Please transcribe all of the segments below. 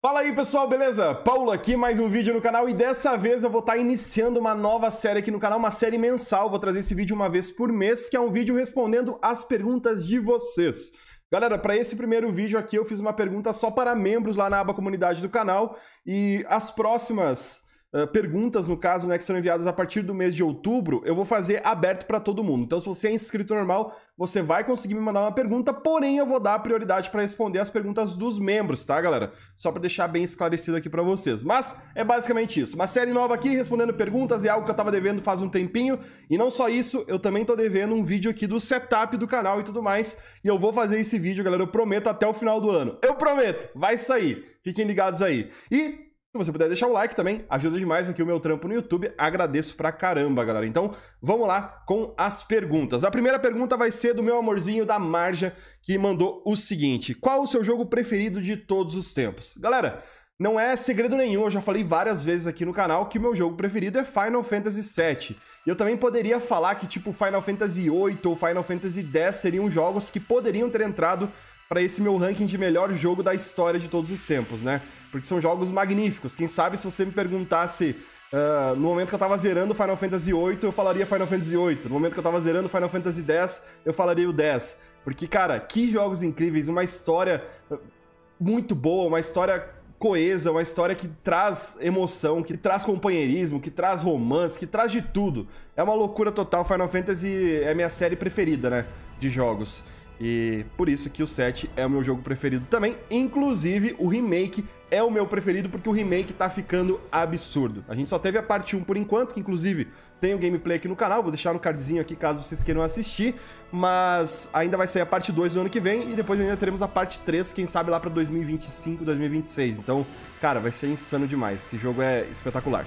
Fala aí pessoal, beleza? Paulo aqui, mais um vídeo no canal e dessa vez eu vou estar tá iniciando uma nova série aqui no canal, uma série mensal, vou trazer esse vídeo uma vez por mês, que é um vídeo respondendo as perguntas de vocês. Galera, para esse primeiro vídeo aqui eu fiz uma pergunta só para membros lá na aba comunidade do canal e as próximas perguntas, no caso, né, que serão enviadas a partir do mês de outubro, eu vou fazer aberto para todo mundo. Então, se você é inscrito normal, você vai conseguir me mandar uma pergunta, porém eu vou dar prioridade para responder as perguntas dos membros, tá, galera? Só para deixar bem esclarecido aqui para vocês. Mas é basicamente isso. Uma série nova aqui respondendo perguntas é algo que eu estava devendo faz um tempinho. E não só isso, eu também estou devendo um vídeo aqui do setup do canal e tudo mais. E eu vou fazer esse vídeo, galera, eu prometo até o final do ano. Eu prometo, vai sair. Fiquem ligados aí. E se você puder deixar o like também, ajuda demais aqui o meu trampo no YouTube. Agradeço pra caramba, galera. Então, vamos lá com as perguntas. A primeira pergunta vai ser do meu amorzinho da Marja, que mandou o seguinte: Qual o seu jogo preferido de todos os tempos? Galera, não é segredo nenhum, eu já falei várias vezes aqui no canal que meu jogo preferido é Final Fantasy VII. E eu também poderia falar que tipo Final Fantasy VIII ou Final Fantasy X seriam jogos que poderiam ter entrado para esse meu ranking de melhor jogo da história de todos os tempos, né? Porque são jogos magníficos. Quem sabe se você me perguntasse Uh, no momento que eu tava zerando Final Fantasy VIII, eu falaria Final Fantasy VIII. No momento que eu tava zerando Final Fantasy X, eu falaria o X. Porque, cara, que jogos incríveis, uma história ah, muito boa, uma história coesa, uma história que traz emoção, que traz companheirismo, que traz romance, que traz de tudo. É uma loucura total. Final Fantasy é minha série preferida, né? De jogos. E por isso que o 7 é o meu jogo preferido também. Inclusive, o remake é o meu preferido porque o remake tá ficando absurdo. A gente só teve a parte 1 por enquanto, que inclusive tem o gameplay aqui no canal, vou deixar no cardzinho aqui caso vocês queiram assistir, mas ainda vai sair a parte 2 no ano que vem e depois ainda teremos a parte 3, quem sabe lá para 2025, 2026. Então, cara, vai ser insano demais. Esse jogo é espetacular.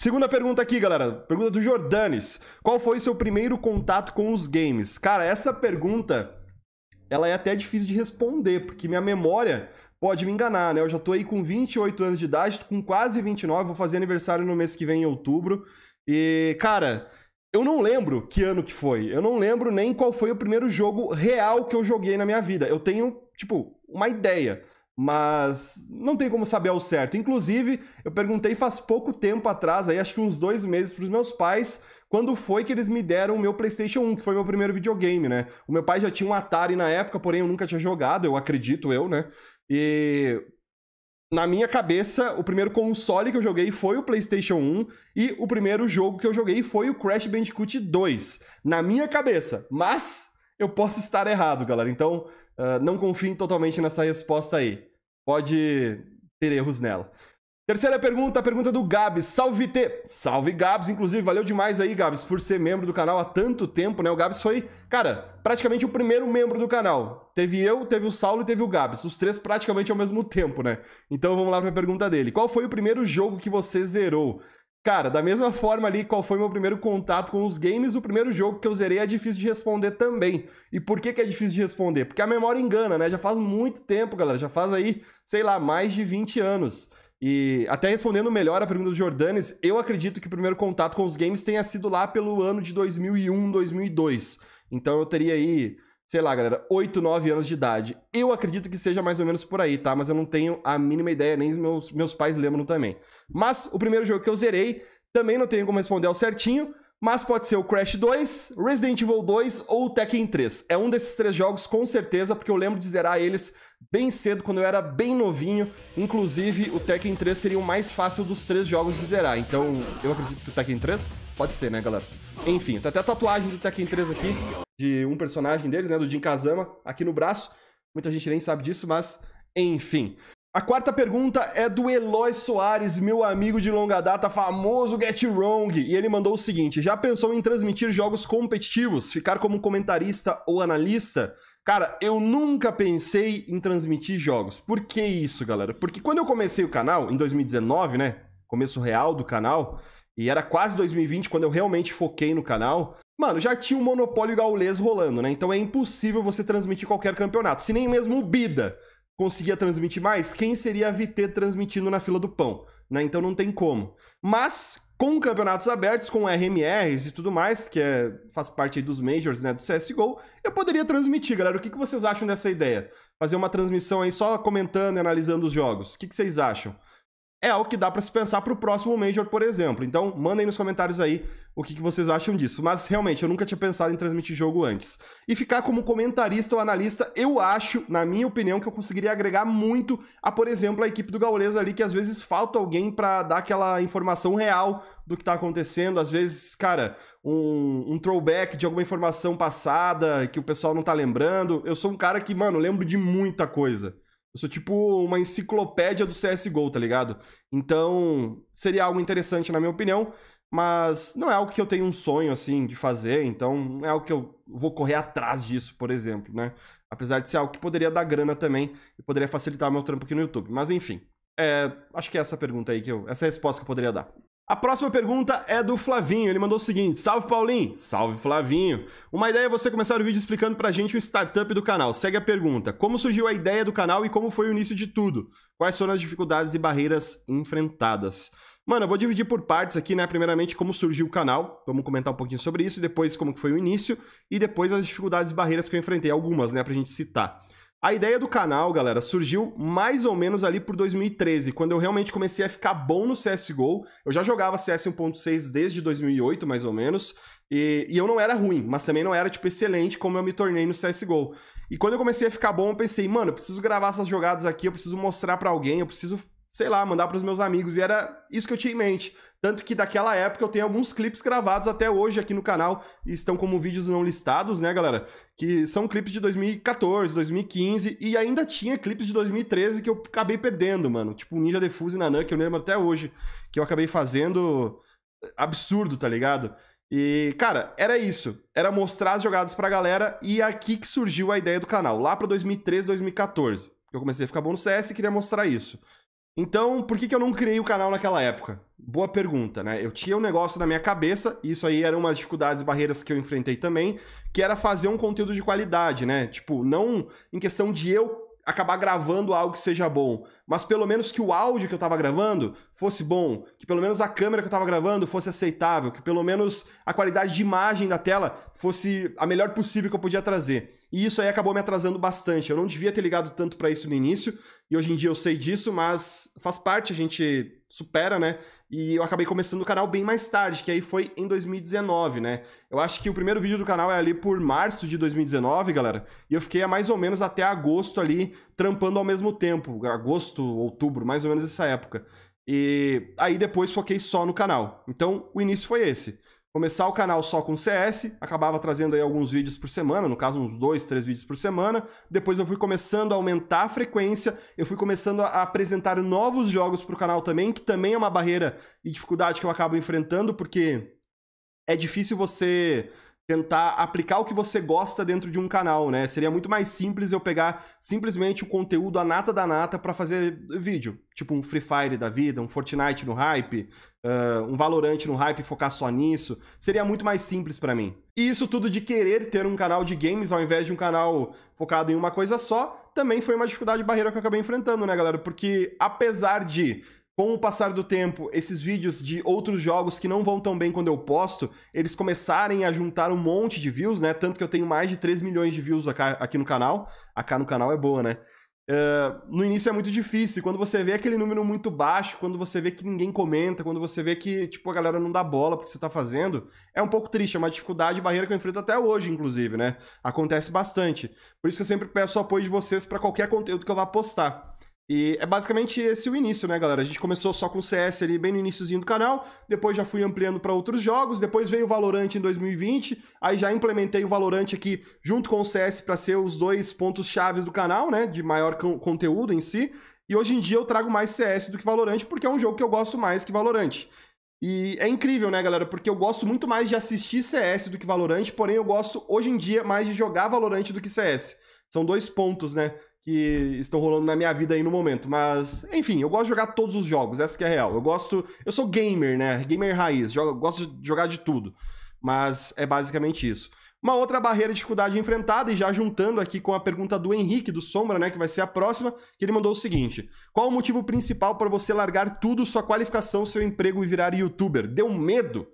Segunda pergunta aqui, galera. Pergunta do Jordanes. Qual foi seu primeiro contato com os games? Cara, essa pergunta ela é até difícil de responder, porque minha memória pode me enganar, né? Eu já tô aí com 28 anos de idade, com quase 29, vou fazer aniversário no mês que vem, em outubro. E, cara, eu não lembro que ano que foi. Eu não lembro nem qual foi o primeiro jogo real que eu joguei na minha vida. Eu tenho, tipo, uma ideia mas não tem como saber ao certo. Inclusive, eu perguntei faz pouco tempo atrás, aí acho que uns dois meses para os meus pais, quando foi que eles me deram o meu PlayStation 1, que foi meu primeiro videogame, né? O meu pai já tinha um Atari na época, porém eu nunca tinha jogado, eu acredito eu, né? E na minha cabeça, o primeiro console que eu joguei foi o PlayStation 1 e o primeiro jogo que eu joguei foi o Crash Bandicoot 2. Na minha cabeça, mas eu posso estar errado, galera. Então, uh, não confiem totalmente nessa resposta aí. Pode ter erros nela. Terceira pergunta, a pergunta do Gabs. Salve T! Salve Gabs, inclusive, valeu demais aí, Gabs, por ser membro do canal há tanto tempo, né? O Gabs foi, cara, praticamente o primeiro membro do canal. Teve eu, teve o Saulo e teve o Gabs. Os três praticamente ao mesmo tempo, né? Então vamos lá para a pergunta dele. Qual foi o primeiro jogo que você zerou? Cara, da mesma forma ali, qual foi meu primeiro contato com os games, o primeiro jogo que eu zerei é difícil de responder também. E por que, que é difícil de responder? Porque a memória engana, né? Já faz muito tempo, galera. Já faz aí, sei lá, mais de 20 anos. E até respondendo melhor a pergunta do Jordanes, eu acredito que o primeiro contato com os games tenha sido lá pelo ano de 2001, 2002. Então eu teria aí sei lá, galera, 8, 9 anos de idade. Eu acredito que seja mais ou menos por aí, tá? Mas eu não tenho a mínima ideia, nem meus, meus pais lembram também. Mas o primeiro jogo que eu zerei, também não tenho como responder ao certinho, mas pode ser o Crash 2, Resident Evil 2 ou o Tekken 3. É um desses três jogos com certeza, porque eu lembro de zerar eles bem cedo, quando eu era bem novinho. Inclusive, o Tekken 3 seria o mais fácil dos três jogos de zerar. Então, eu acredito que o Tekken 3 pode ser, né, galera? Enfim, tem até a tatuagem do Tekken 3 aqui de um personagem deles, né, do Jin Kazama, aqui no braço. Muita gente nem sabe disso, mas enfim. A quarta pergunta é do Eloy Soares, meu amigo de longa data, famoso Get Wrong, e ele mandou o seguinte: já pensou em transmitir jogos competitivos, ficar como comentarista ou analista? Cara, eu nunca pensei em transmitir jogos. Por que isso, galera? Porque quando eu comecei o canal, em 2019, né? Começo real do canal, e era quase 2020 quando eu realmente foquei no canal, mano, já tinha um monopólio gaulês rolando, né? Então é impossível você transmitir qualquer campeonato. Se nem mesmo o Bida conseguia transmitir mais, quem seria a VT transmitindo na fila do pão, né? Então não tem como. Mas com campeonatos abertos, com RMRs e tudo mais, que é, faz parte dos majors, né, do CSGO, eu poderia transmitir, galera. O que, que vocês acham dessa ideia? Fazer uma transmissão aí só comentando e analisando os jogos. O que, que vocês acham? é algo que dá para se pensar para o próximo Major, por exemplo. Então, mandem nos comentários aí o que, que, vocês acham disso. Mas, realmente, eu nunca tinha pensado em transmitir jogo antes. E ficar como comentarista ou analista, eu acho, na minha opinião, que eu conseguiria agregar muito a, por exemplo, a equipe do Gaules ali, que às vezes falta alguém para dar aquela informação real do que está acontecendo. Às vezes, cara, um, um, throwback de alguma informação passada que o pessoal não está lembrando. Eu sou um cara que, mano, lembro de muita coisa. Eu sou tipo uma enciclopédia do CSGO, tá ligado? Então, seria algo interessante na minha opinião, mas não é algo que eu tenho um sonho, assim, de fazer, então não é algo que eu vou correr atrás disso, por exemplo, né? Apesar de ser algo que poderia dar grana também e poderia facilitar meu trampo aqui no YouTube. Mas enfim, é, acho que é essa pergunta aí que eu. Essa é a resposta que eu poderia dar. A próxima pergunta é do Flavinho. Ele mandou o seguinte: Salve Paulinho, salve Flavinho. Uma ideia é você começar o vídeo explicando pra gente o startup do canal. Segue a pergunta: Como surgiu a ideia do canal e como foi o início de tudo? Quais foram as dificuldades e barreiras enfrentadas? Mano, eu vou dividir por partes aqui, né? Primeiramente, como surgiu o canal, vamos comentar um pouquinho sobre isso, depois como que foi o início, e depois as dificuldades e barreiras que eu enfrentei, algumas, né, pra gente citar. A ideia do canal, galera, surgiu mais ou menos ali por 2013, quando eu realmente comecei a ficar bom no CSGO. Eu já jogava CS 1.6 desde 2008, mais ou menos, e, e, eu não era ruim, mas também não era, tipo, excelente como eu me tornei no CSGO. E quando eu comecei a ficar bom, eu pensei, mano, eu preciso gravar essas jogadas aqui, eu preciso mostrar para alguém, eu preciso sei lá, mandar para os meus amigos. E era isso que eu tinha em mente. Tanto que daquela época eu tenho alguns clipes gravados até hoje aqui no canal, estão como vídeos não listados, né, galera? Que são clipes de 2014, 2015 e ainda tinha clipes de 2013 que eu acabei perdendo, mano. Tipo Ninja Defuse na Nanã, que eu lembro até hoje, que eu acabei fazendo absurdo, tá ligado? E, cara, era isso. Era mostrar as jogadas pra galera e é aqui que surgiu a ideia do canal, lá pra 2013, 2014. Eu comecei a ficar bom no CS e queria mostrar isso. Então, por que, que eu não criei o canal naquela época? Boa pergunta, né? Eu tinha um negócio na minha cabeça, e isso aí eram umas dificuldades e barreiras que eu enfrentei também, que era fazer um conteúdo de qualidade, né? Tipo, não em questão de eu acabar gravando algo que seja bom, mas pelo menos que o áudio que eu estava gravando fosse bom, que pelo menos a câmera que eu estava gravando fosse aceitável, que pelo menos a qualidade de imagem da tela fosse a melhor possível que eu podia trazer. E isso aí acabou me atrasando bastante. Eu não devia ter ligado tanto para isso no início, e hoje em dia eu sei disso, mas faz parte a gente supera, né? E eu acabei começando o canal bem mais tarde, que aí foi em 2019, né? Eu acho que o primeiro vídeo do canal é ali por março de 2019, galera. E eu fiquei a mais ou menos até agosto ali trampando ao mesmo tempo, agosto, outubro, mais ou menos essa época. E aí depois foquei só no canal. Então, o início foi esse começar o canal só com CS, acabava trazendo aí alguns vídeos por semana, no caso uns dois, três vídeos por semana. Depois eu fui começando a aumentar a frequência, eu fui começando a apresentar novos jogos para o canal também, que também é uma barreira e dificuldade que eu acabo enfrentando, porque é difícil você tentar aplicar o que você gosta dentro de um canal, né? Seria muito mais simples eu pegar simplesmente o conteúdo a nata da nata para fazer vídeo, tipo um Free Fire da vida, um Fortnite no hype, uh, um Valorant no hype, focar só nisso. Seria muito mais simples para mim. E isso tudo de querer ter um canal de games ao invés de um canal focado em uma coisa só, também foi uma dificuldade barreira que eu acabei enfrentando, né, galera? Porque apesar de com o passar do tempo, esses vídeos de outros jogos que não vão tão bem quando eu posto, eles começarem a juntar um monte de views, né? Tanto que eu tenho mais de 3 milhões de views aqui no canal. Acá no canal é boa, né? Uh, no início é muito difícil. Quando você vê aquele número muito baixo, quando você vê que ninguém comenta, quando você vê que, tipo, a galera não dá bola pro que você tá fazendo, é um pouco triste. É uma dificuldade e barreira que eu enfrento até hoje, inclusive, né? Acontece bastante. Por isso que eu sempre peço o apoio de vocês para qualquer conteúdo que eu vá postar. E é basicamente esse o início, né, galera? A gente começou só com o CS ali bem no iníciozinho do canal, depois já fui ampliando para outros jogos, depois veio o Valorant em 2020, aí já implementei o Valorant aqui junto com o CS para ser os dois pontos chave do canal, né, de maior conteúdo em si. E hoje em dia eu trago mais CS do que Valorant porque é um jogo que eu gosto mais que Valorant. E é incrível, né, galera? Porque eu gosto muito mais de assistir CS do que Valorant, porém eu gosto hoje em dia mais de jogar Valorant do que CS. São dois pontos, né? que estão rolando na minha vida aí no momento. Mas, enfim, eu gosto de jogar todos os jogos, essa que é real. Eu gosto. Eu sou gamer, né? Gamer raiz, jogo, gosto de jogar de tudo. Mas é basicamente isso. Uma outra barreira e dificuldade enfrentada, e já juntando aqui com a pergunta do Henrique do Sombra, né, que vai ser a próxima, que ele mandou o seguinte: Qual o motivo principal para você largar tudo, sua qualificação, seu emprego e virar youtuber? Deu medo?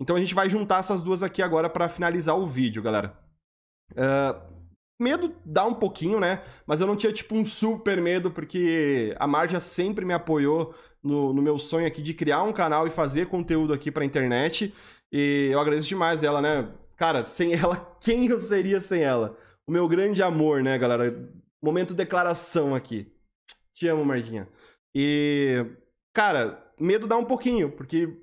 Então a gente vai juntar essas duas aqui agora para finalizar o vídeo, galera. Uh, Medo dá um pouquinho, né? Mas eu não tinha, tipo, um super medo, porque a Marja sempre me apoiou no, no meu sonho aqui de criar um canal e fazer conteúdo aqui pra internet. E eu agradeço demais ela, né? Cara, sem ela, quem eu seria sem ela? O meu grande amor, né, galera? Momento declaração aqui. Te amo, Marjinha. E, cara, medo dá um pouquinho, porque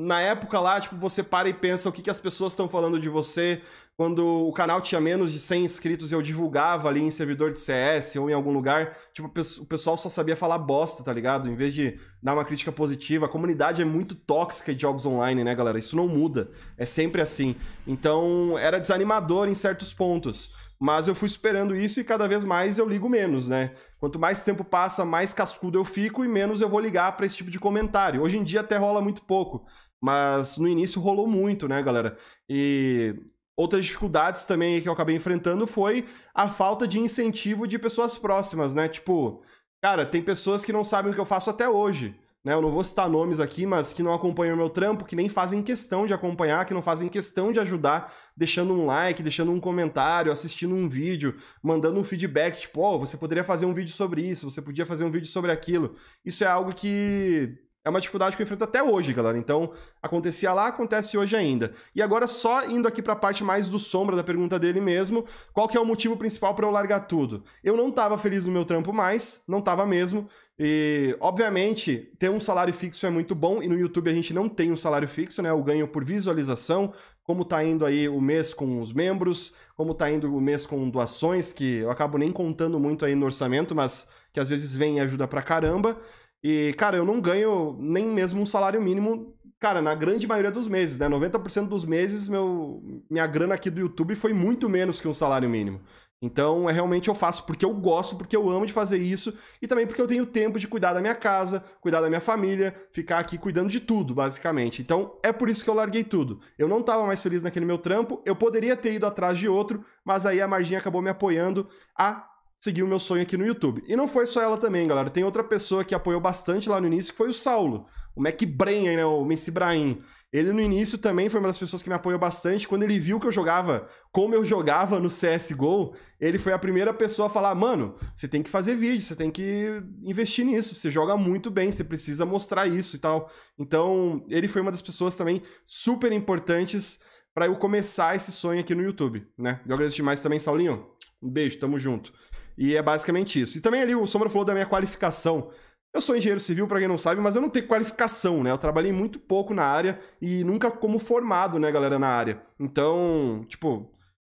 na época lá, tipo, você para e pensa o que, que as pessoas estão falando de você. Quando o canal tinha menos de 100 inscritos e eu divulgava ali em servidor de CS ou em algum lugar, tipo, o pessoal só sabia falar bosta, tá ligado? Em vez de dar uma crítica positiva. A comunidade é muito tóxica de jogos online, né, galera? Isso não muda. É sempre assim. Então, era desanimador em certos pontos. Mas eu fui superando isso e cada vez mais eu ligo menos, né? Quanto mais tempo passa, mais cascudo eu fico e menos eu vou ligar para esse tipo de comentário. Hoje em dia até rola muito pouco, mas no início rolou muito, né, galera? E outras dificuldades também que eu acabei enfrentando foi a falta de incentivo de pessoas próximas, né? Tipo, cara, tem pessoas que não sabem o que eu faço até hoje né? Eu não vou citar nomes aqui, mas que não acompanham o meu trampo, que nem fazem questão de acompanhar, que não fazem questão de ajudar, deixando um like, deixando um comentário, assistindo um vídeo, mandando um feedback, tipo, ó, oh, você poderia fazer um vídeo sobre isso, você podia fazer um vídeo sobre aquilo. Isso é algo que é uma dificuldade que eu enfrento até hoje, galera. Então, acontecia lá, acontece hoje ainda. E agora, só indo aqui para a parte mais do sombra da pergunta dele mesmo, qual que é o motivo principal para eu largar tudo? Eu não estava feliz no meu trampo mais, não estava mesmo. E, obviamente, ter um salário fixo é muito bom, e no YouTube a gente não tem um salário fixo, né? O ganho por visualização, como tá indo aí o mês com os membros, como tá indo o mês com doações, que eu acabo nem contando muito aí no orçamento, mas que às vezes vem e ajuda pra caramba. E, cara, eu não ganho nem mesmo um salário mínimo, cara, na grande maioria dos meses, né? 90% dos meses, meu, minha grana aqui do YouTube foi muito menos que um salário mínimo. Então, é realmente eu faço porque eu gosto, porque eu amo de fazer isso e também porque eu tenho tempo de cuidar da minha casa, cuidar da minha família, ficar aqui cuidando de tudo, basicamente. Então, é por isso que eu larguei tudo. Eu não estava mais feliz naquele meu trampo, eu poderia ter ido atrás de outro, mas aí a Marginha acabou me apoiando a seguir o meu sonho aqui no YouTube. E não foi só ela também, galera. Tem outra pessoa que apoiou bastante lá no início, que foi o Saulo, o Mac Brain, né, o Messi Brain. Ele no início também foi uma das pessoas que me apoiou bastante. Quando ele viu que eu jogava, como eu jogava no CSGO, ele foi a primeira pessoa a falar: mano, você tem que fazer vídeo, você tem que investir nisso, você joga muito bem, você precisa mostrar isso e tal. Então, ele foi uma das pessoas também super importantes para eu começar esse sonho aqui no YouTube, né? Eu agradeço demais também, Saulinho. Um beijo, tamo junto. E é basicamente isso. E também ali o Sombra falou da minha qualificação. Eu sou engenheiro civil, para quem não sabe, mas eu não tenho qualificação, né? Eu trabalhei muito pouco na área e nunca como formado, né, galera, na área. Então, tipo,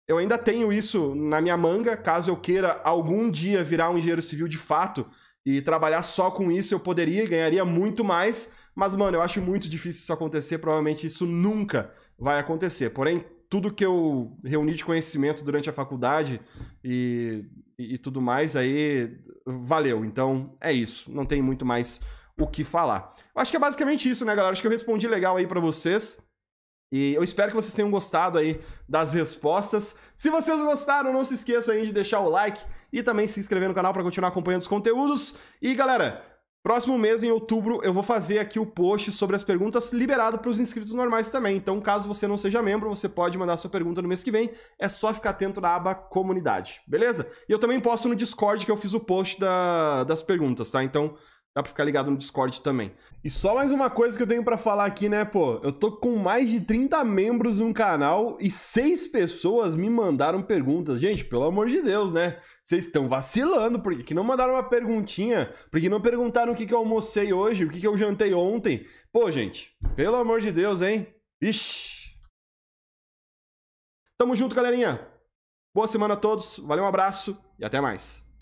eu ainda tenho isso na minha manga, caso eu queira algum dia virar um engenheiro civil de fato e trabalhar só com isso, eu poderia, ganharia muito mais, mas mano, eu acho muito difícil isso acontecer, provavelmente isso nunca vai acontecer. Porém, tudo que eu reuni de conhecimento durante a faculdade e e, tudo mais, aí valeu. Então é isso, não tem muito mais o que falar. Eu acho que é basicamente isso, né, galera? Acho que eu respondi legal aí para vocês. E eu espero que vocês tenham gostado aí das respostas. Se vocês gostaram, não se esqueçam aí de deixar o like e também se inscrever no canal para continuar acompanhando os conteúdos. E galera, Próximo mês, em outubro, eu vou fazer aqui o post sobre as perguntas liberado para os inscritos normais também. Então, caso você não seja membro, você pode mandar sua pergunta no mês que vem. É só ficar atento na aba comunidade, beleza? E eu também posto no Discord que eu fiz o post da, das perguntas, tá? Então, Dá pra ficar ligado no Discord também. E só mais uma coisa que eu tenho para falar aqui, né, pô? Eu tô com mais de 30 membros no canal e seis pessoas me mandaram perguntas. Gente, pelo amor de Deus, né? Vocês estão vacilando, porque que não mandaram uma perguntinha, porque não perguntaram o que, que eu almocei hoje, o que, que eu jantei ontem. Pô, gente, pelo amor de Deus, hein? Ixi. Tamo junto, galerinha. Boa semana a todos, valeu, um abraço e até mais.